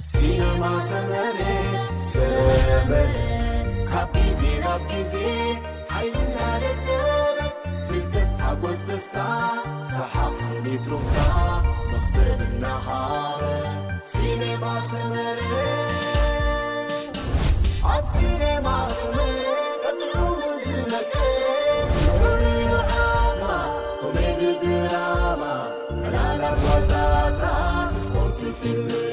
Sinema sanare, semere Kapizi rapizi, hayrına renere Filtet حواس دستا سحاب سني تروفتا نغسل النهار سينما سمري عاد سينما سمري قطعو مزنك كل عامة كوميدي دراما على لا وزاتا سبورت فيلمي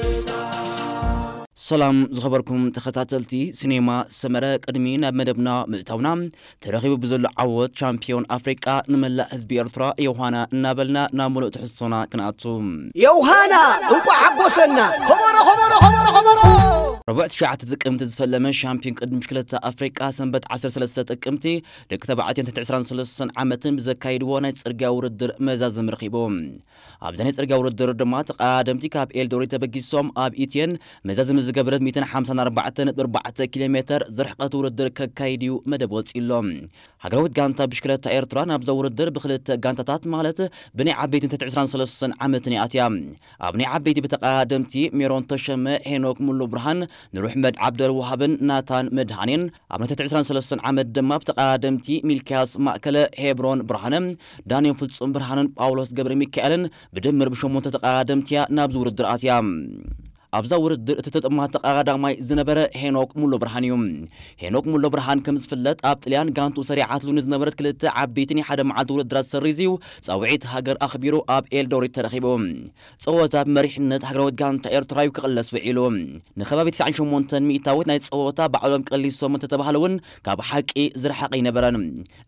سلام زخبركم تختاتلتي سينما سمرة قدمي ناب مدبنا مقتونا ترغيب بزل عوض شامبيون افريكا نملا هزبي ارترا يوهانا نابلنا نامولو تحسونا كناتوم يوهانا انكو عبوسنا خبرو خبرو خبرو خمرة ربع تشعة تقمت زفلما شامبيون قدم مشكلة افريكا سنبت سلسة تقمتي دك عاتين تتعسران سلسة عامة بزكايد وانا يتسرقا وردر مزاز مرخيبوم ابزانيت يتسرقا وردر دماتق آدمتي كاب دوري تبقي سوم اب ايتين مزاز مزاز ዝገበረት 154.4 ኪሎ ሜትር ዝርሕቐት ውድድር ከካይድ እዩ መደብ ወፂሎም ሃገራዊት ጋንታ ብሽክለታ ኤርትራ ናብዛ ውድድር ብክልተ ጋንታታት ማለት ብናይ ዓበይቲ ትሕቲ 23 ዓመትን እያ እትያ ኣብ ናይ ዓበይቲ ብተቃዳድምቲ ሜሮን ተሸመ ሄኖክ ሙሉ ብርሃን ንሩሕ መድ ዓብደልዋሃብን ናታን መድሃኔን ኣብ ናይ ትሕቲ 23 ዓመት ድማ ብተቃዳድምቲ ሚልክያስ ማእከለ ሄብሮን ብርሃነ ዳንኤል ፍጹም ብርሃንን ጳውሎስ ገብረ ሚካኤልን ብድምር ብሸሞንተ ተቃዳድምትያ ናብዚ ውድድር ኣትያ ኣብዛ ውርድር እቲ ተጠማተ ቀዳማይ ዝነበረ ሄኖክ ሙሉ ብርሃን እዩ ሄኖክ ሙሉ ብርሃን ከም ዝፍለጥ ኣብ ጥልያን ጋንቱ ሰሪዓትሉ ንዝነበረት ክልተ ዓበይትን ሓደ መዓልቲ ውድድራት ዝሰርዝ እዩ ፀውዒት ሃገር ኣኽቢሩ ኣብ ኤልዶሪት ተረኺቡ ፀወታ ብመሪሕነት ሃገራዊት ጋንታ ኤርትራ እዩ ክቕለስ ውዒሉ ንከባቢ 98 ሚእታዊት ናይ ፀወታ ባዕሎም ቀሊል ሶመን ተተባሃለ እውን ካብ ሓቂ ዝረሓቐ ይነበረን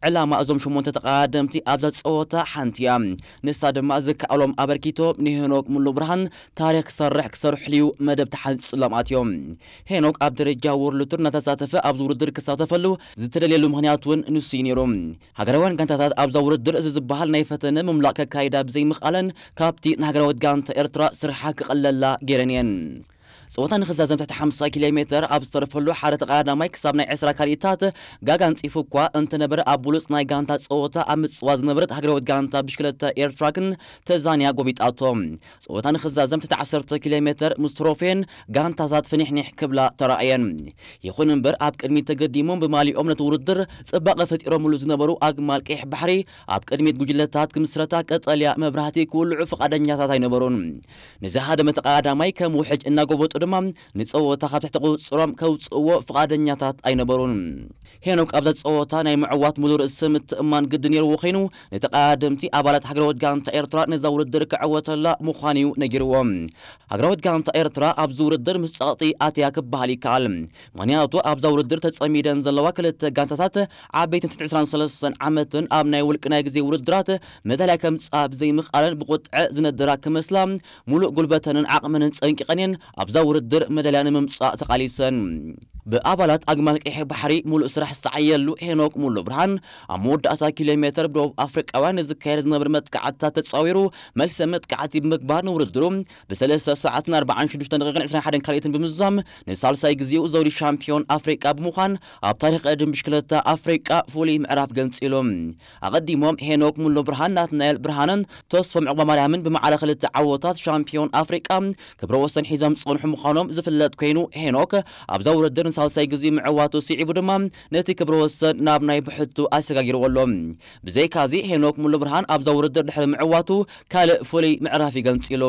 ዕላማ እዞም 8 ተቃደምቲ ኣብዛ ፀወታ ሓንቲ እያ ንሳ ድማ ዝከኣሎም ኣበርኪቶ ንሄኖክ ሙሉ ብርሃን ታሪክ ክሰርሕ ክሰርሕ ልዩ كل مدب تحت سلامات يوم هناك أبدر الجاور لتر نتساتف أبزور الدر كساتفلو زتدل يلو مهنياتون نسينيروم هجروان كانت تات أبزور الدر إذا بحال نيفتن مملكة كايدا بزي مخالن كابتي نهجروات جانت إرترا سرحاك قللا جيرانيان صوتان خزازم تحت 50 كيلو متر أب صرف حارة غارنا مايك ناي عسرة كاريتات جاكان تيفوكوا أنت نبر أبولوس ناي جانتا صوتا أمت سواز نبرت هقروت جانتا بشكلة إير تراكن تزانيا قوبيت أتوم صوتان خزازم تحت 10 كيلو متر مستروفين جانتا ذات فنيح كبلا ترأين يخون نبر أب كرمي تقديمون بمالي أمنا توردر سباق فت ملوز نبرو أقمال كيح بحري أب كرمي تقجلتات كمسرتا كتاليا مبرهتي كل عفق نبرون ينبرون نزه هذا متقادماي كموحج إنا قوبوت ድማ ንፀወታ ካብ ትሕቲ ቁፅሮም ከውፅእዎ ፍቓደኛታት ኣይነበሩን ሄኖክ ኣብዛ ፀወታ ናይ ምዕዋት ሙሉእ ርእሲ ምትእማን ግዲ ነይርዎ ኮይኑ ንተቃደምቲ ኣባላት ሃገራዊት ጋንታ ኤርትራ ነዛ ውድድር ክዕወተላ ምዃኑ እዩ ነጊርዎም ሃገራዊት ጋንታ ኤርትራ ኣብዚ ውድድር ምስ ፀቕጢ ኣትያ ክበሃል ይከኣል ምክንያቱ ኣብዛ ውድድር ተፀሚደን ዘለዋ ክልተ ጋንታታት ዓበይትን 23 ዓመትን ኣብ ናይ ውልቂ ናይ ግዜ ውድድራት መተላይ ከምፃ ብዘይምኽኣለን ብቁጥዐ ዝነድራ ክመስላ ሙሉእ ጉልበተንን ዓቕመንን ፀንቂቐንን ኣብዛ ውድድር መደልያ ንምምጻእ ተቓሊሰን ብኣባላት ኣግማል ቀይሒ ባሕሪ ሙሉእ ስራሕ ዝተዓየሉ ሄኖክ ሙሉ ብርሃን ኣብ መወዳእታ ኪሎ ሜትር ብደቡብ ኣፍሪቃውያን ዝካየድ ዝነበረ መጥቃዕትታት ተፃዊሩ መልሰ መጥቃዕቲ ብምግባር ንውድድሩ ብ3 ሰዓትን 46 ደቂቕን 21 ካልኦትን ብምዛም ንሳልሳይ ግዜኡ ዘውዲ ሻምፒዮን ኣፍሪቃ ብምዃን ኣብ ታሪክ ቅድም ብሽክለታ ኣፍሪቃ ፍሉይ ምዕራፍ ገንፂሉ ኣቐዲሞም ሄኖክ ሙሉ ብርሃን ናትናኤል ብርሃንን ተስፎ ምዕቑባ ማርያምን ብመዓለ ክልተ ዓወታት ሻምፒዮን ኣፍሪቃ ክብረ ወሰን ሒዞም ዝፀንሑ ምዃኖም ዝፍለጥ ኮይኑ ሄኖክ ኣብ ዘውርድ ድርን ሳልሳይ ግዜ ምዕዋቱ ስዒቡ ድማ ነቲ ክብሪ ወሰን ናብ ናይ ብሕቱ ኣሰጋጊርዎ ኣሎ ብዘይካዚ ሄኖክ ሙሉ ብርሃን ኣብ ዘውርድር ድሕሪ ምዕዋቱ ካልእ ፍሉይ ምዕራፍ ይገንፂሉ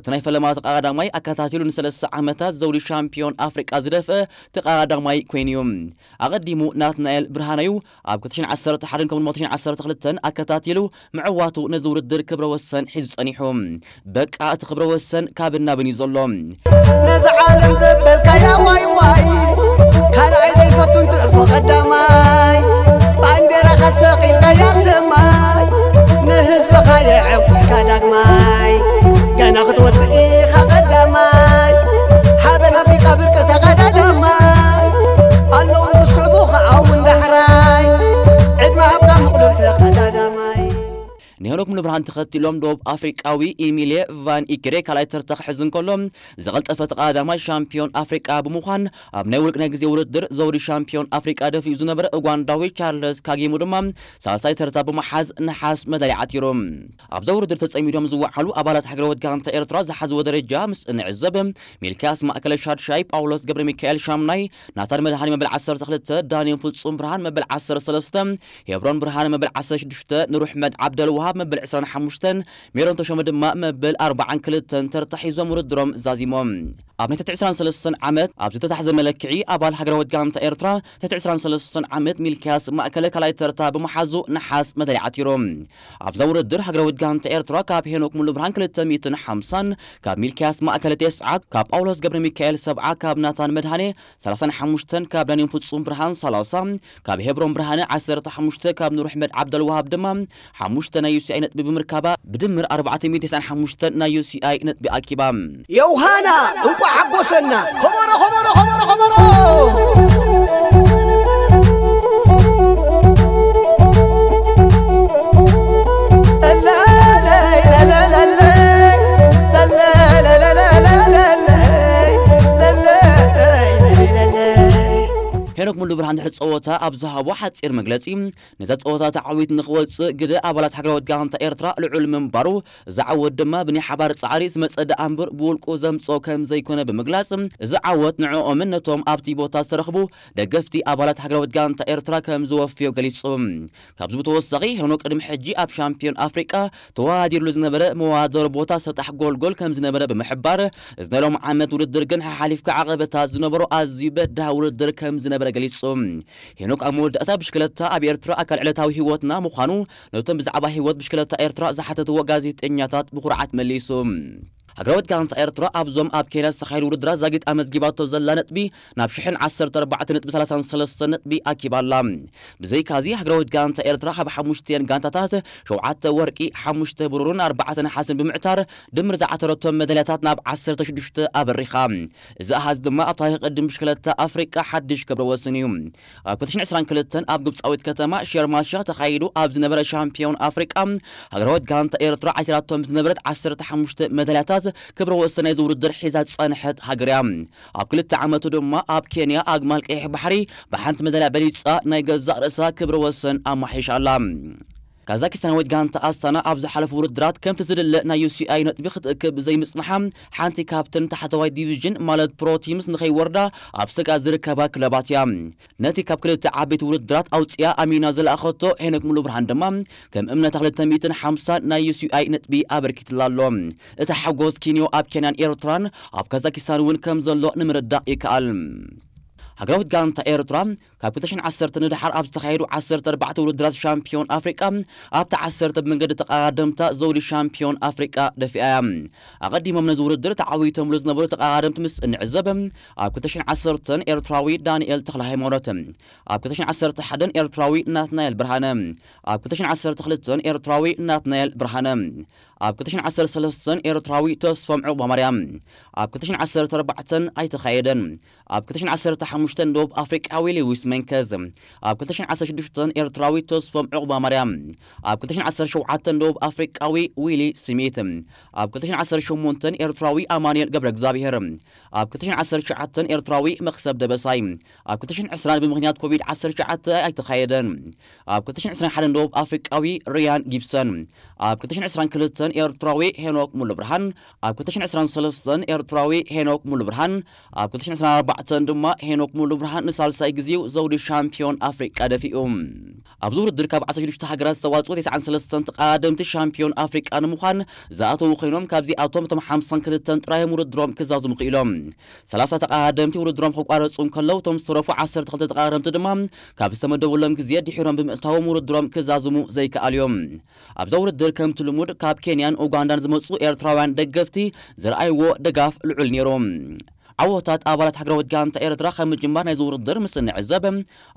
እቲ ናይ ፈለማ ተቃዳማይ ኣከታቲሉ ንሰለስተ ዓመታት ዘውዲ ሻምፒዮን ኣፍሪቃ ዝደፍአ ተቃዳማይ ኮይኑ እዩ ኣቐዲሙ ናትናኤል ብርሃነዩ ኣብ 2011 ከም 2012 ኣከታቲሉ ምዕዋቱ ነዚ ውድድር ክብረ ወሰን ሒዙ ጸኒሑ በቃ እቲ ክብረ ወሰን ካብን ናብን እዩ ዘሎ نزعل نذبل يا واي واي كان عيدي فتون ترفو قدماي باندرا خسقي يا سماي نهز بخايا عبس ماي ملوك من برهان تختلوم دوب افريقاوي ايميلي فان ايكري كالاي ترتخ حزن كلوم زغلت افتق ادما شامبيون افريقا بموخان اب نيولك نكزي وردر زوري شامبيون افريقا دفي زنبر اغوانداوي تشارلز كاغي مدما سالساي ترتا بمحاز نحاس مدالي عتيروم اب زور در تسعي ميدوم حلو ابالات حقر ودقان تايرترا زحز ودر جامس انعزب ميلكاس ماكل شارد شاي باولوس قبر ميكايل شامناي ناتار مدهاني مبل عصر تخلت داني فلسون برهان مبل عصر سلستم هيبرون برهان مبل عصر شدشته نروح مد عبد مبل عصان حمشتن ميرون تشمد ما مبل أربع عن كل تنتر تحيز ومرد درم ኣብ ናይ ተትዕስራን ሰለስተን ዓመት ኣብ ዝተታሕዘ መለክዒ ኣባል ሃገራዊት ጋንታ ኤርትራ ተትዕስራን ሰለስተን ዓመት ሚልክያስ ማእከለ ካልኣይ ተርታ ብምሓዙ ንሓስ መዳልያ ዓቲሮም ኣብዛ ውድድር ሃገራዊት ጋንታ ኤርትራ ካብ ሄኖክ ሙሉ ብርሃን 250 ካብ ሚልክያስ ማእከለ ተስዓ ካብ ጳውሎስ ገብረ ሚካኤል 70 ካብ ናታን መድሃኔ 35 ካብ ዳንኤል ፍጹም ብርሃን 30 ካብ ሄብሮን ብርሃነ 15 ካብ ኑር ኣሕመድ ዓብደልዋሃብ ድማ 5 ናይ ዩሲኣይ ነጥቢ ብምርካባ ብድምር 495 ናይ ዩሲኣይ ነጥቢ ኣኪባ ዮውሃና እንቋ عبوسنا خبره خبره خبره خبره مدرك ملو برهان دحر صوتا أبزها واحد سير مجلسي نزاد صوتا تعويت نخوص قد أبلات حقرة وتقالن تأيرترا العلم مبارو زعود دما بني حبار تسعاري سمس أدى أمبر بول كوزم صوكم زيكونا بمجلس زعود نعو أمنة توم أبتي بوتا سرخبو دقفتي أبلات حقرة وتقالن تأيرترا كم زوفيو قليس كابزبو توسغي هنو قدم حجي أب شامبيون أفريكا توادير لزنا برا موادر بوتا سطح جول جول كم زنا برا بمحبار زنا لهم عمد ورد درقن حاليف كعقبة تازنا برو أزيبه دا ورد درقن زنا برا قليصم هناك أمور دقتها بشكلتا أبي إرترا أكل علتاوي هيوتنا مخانو نوتن بزعبه هيوت بشكلتا إرترا زحتت وقازيت إنياتات بقرعات مليصم أجرود كانت إيرترا أبزم أب كيناس تخيل ورد راز رازقت أمزجبات تزلا بی نبشحن عصر تربعة نتبي سلسان سلسة نتبي أكيبالا بزي كازي أجرود كانت إيرترا حب حمشتين كانت تات شوعات ورکی حمشت برورون أربعة حسن بمعتار دمر زعترتهم مدلياتات ناب عصر تشدشت أب ریخام زه هز دم آب طایق قدم مشكلة آفریقا حدش کبر وسیم کوتش عسران کلتن أب گوبس قبص أوت كتما شيرماشا تخيلوا أب زنبرة شامبيون أفريقيا أجرود كانت إيرترا عشراتهم زنبرة عصر تحمشت مدلياتات ዓመታት ክብረ ወሰናይ ዝውድድር ሒዛ ዝጸንሐት ሃገር እያ ኣብ ክልተ ዓመቱ ድማ ኣብ ኬንያ ኣግማል ቀይሕ ባሕሪ ብሓንቲ መደልያ በሊፃ ናይ ገዛእ ርእሳ ክብረ ወሰን ኣማሒሻ ኣላ كازاكستان ويت جانت أستنا أبز حلف ورد درات كم تزل لنا يو سي أي نت كب زي مصنحة حانتي كابتن تحت وايد ديفيجن مالت برو تيمز نخي وردا أبسك أزر كبا كلاباتيا نتي كاب كلت عبيت ورد درات أو تسيا أمينا زل أخوتو هناك ملو برهان دمام كم أمنا تغلب تميتن حمسة نا يو سي أي نت أبر كتلا لوم إتحقوز كينيو أب كينان إيرتران أب كازاكستان ون كم زلو نمردا ألم هجرت جانتا إيرترام كابتن عصرت ندحر أبست خيرو عصرت أربعة ولد راس شامبيون أفريقيا أبت عصرت من قد تقدم تا زوري شامبيون أفريقيا دفي أم أقدم من زور الدرة عويت ملز نبرة تقدم تمس نعزب أبكتشن عصرت إيرتراوي دانيال تخلهاي مرات أبكتشن عصرت حدا إيرتراوي ناتنيل برهانم أبكتشن عصرت خلتن إيرتراوي ناتنيل برهانم ኣብ 213 ኤርትራዊ ተስፈምዑ ብማርያም ኣብ 214 ኣይተኻየደን ኣብ 215 ደቡብ ኣፍሪቃዊ ሌዊስ መንከዝ ኣብ 216 ኤርትራዊ ተስፈምዑ ብማርያም ኣብ 217 ደቡብ ኣፍሪቃዊ ዊሊ ስሜት ኣብ 218 ኤርትራዊ ኣማንኤል ገብረ እግዚኣብሔር ኣብ 219 ኤርትራዊ መክሰብ ደበሳይ ኣብ 220 ብምክንያት ኮቪድ-19 ኣይተኻየደን ኣብ 221 ደቡብ ኣፍሪቃዊ ሪያን ጊብሰን ኣብ 222 ኤርትራዊ ሄኖክ ሙሉ ብርሃን ኣብ 223 ኤርትራዊ ሄኖክ ሙሉ ብርሃን ኣብ 224 ድማ ሄኖክ ሙሉ ብርሃን ንሳልሳይ ግዜው ዘውዲ ሻምፒዮን ኣፍሪቃ ደፊኡ ኣብዚ ውድድር ካብ 16 ሃገራት ዝተዋፅኡ 93 ተቃደምቲ ሻምፒዮን ኣፍሪቃ ንምዃን ዝኣተዉ ኮይኖም ካብዚኣቶም እቶም 52 ጥራዮም ውድድሮም ክዛዝሙ ክኢሎም 30 ተቃደምቲ ውድድሮም ክቋረፁ እንከለዉ እቶም ዝተረፉ 12 ተቃረምቲ ድማ ካብ ዝተመደቡሎም ግዜ ድሒሮም ብምእታዎም ውድድሮም ክዛዝሙ ዘይከኣል እዮም ኣብዛ ውድድር ከምቲ ልሙድ ካብ ኬንያን ኡጋንዳን ዝመፁ ኤርትራውያን ደገፍቲ ዝረኣይዎ ደጋፍ ልዑል ነይሮም ዓወታት ኣባላት ሃገራዊ ጋንታ ኤርትራ ከም ምጅማር ናይ ዝውርድር ምስ ንዕዘብ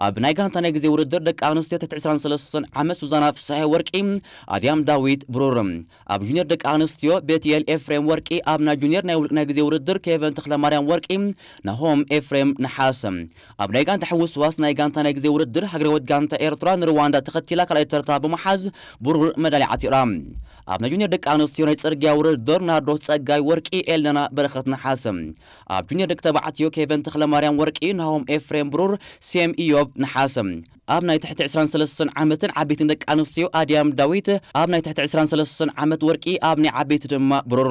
ኣብ ናይ ጋንታ ናይ ግዜ ውርድር ደቂ ኣንስትዮ ተሕቲ 23 ዓመት ሱዛና ፍሳሐ ወርቂ ኣድያም ዳዊት ብሩር ኣብ ጁኒየር ደቂ ኣንስትዮ ቤትኤል ኤፍሬም ወርቂ ኣብ ናይ ጁኒየር ናይ ግዜ ውርድር ኬቨን ተክለማርያም ወርቂ ናሆም ኤፍሬም ንሓስ ኣብ ናይ ጋንታ ሕውስዋስ ናይ ጋንታ ናይ ግዜ ውርድር ሃገራዊት ጋንታ ኤርትራ ንሩዋንዳ ተኸቲላ ካልኣይ ተርታ ብምሓዝ ብሩር መዳልያ ዓጢራ ኣብ ናይ ጁኒየር ደቂ ኣንስትዮ ናይ ፅርግያ ውርድር ናርዶስ ፀጋይ ወርቂ ኤለና በረኸት ንሓስ ኣብ ጁኒየር ደቂ ተባዕትዮ ኬቨን ተክለ ማርያም ወርቂ ናሆም ኤፍሬም ብሩር ሲኤም ኢዮብ ንሓስም ኣብ ናይ ትሕቲ 23 ዓመትን ዓበይትን ደቂ ኣንስትዮ ኣድያም ዳዊት ኣብ ናይ ትሕቲ 23 ዓመት ወርቂ ኣብ ናይ ዓበይቲ ድማ ብሩር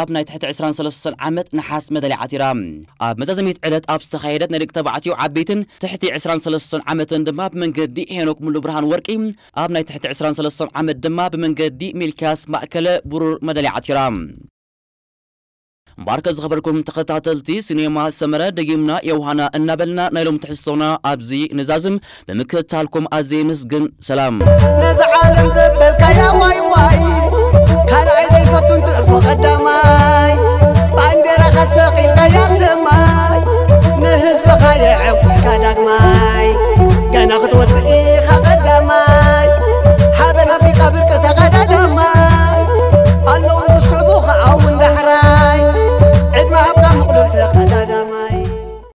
ኣብ ናይ ትሕቲ 23 ዓመት ንሓስ መደልያ ዓቲራ ኣብ መዛዘሚት ዕለት ኣብ ዝተኻየደት ናይ ደቂ ተባዕትዮ ዓበይትን ትሕቲ 23 ዓመትን ድማ ብመንገዲ ሄኖክ ሙሉ ብርሃን ወርቂ ኣብ ናይ ትሕቲ 23 ዓመት ድማ ብመንገዲ ሚልካስ ማእከለ ብሩር መደልያ ዓቲራ مركز خبركم تخطاتلتي سينما سمرة دقيمنا يوهانا النبلنا نيلوم تحسطونا أبزي نزازم بمكتالكم أزي مسجن سلام نزعل ذبلك يا واي واي هل عيدي فتنت الفضل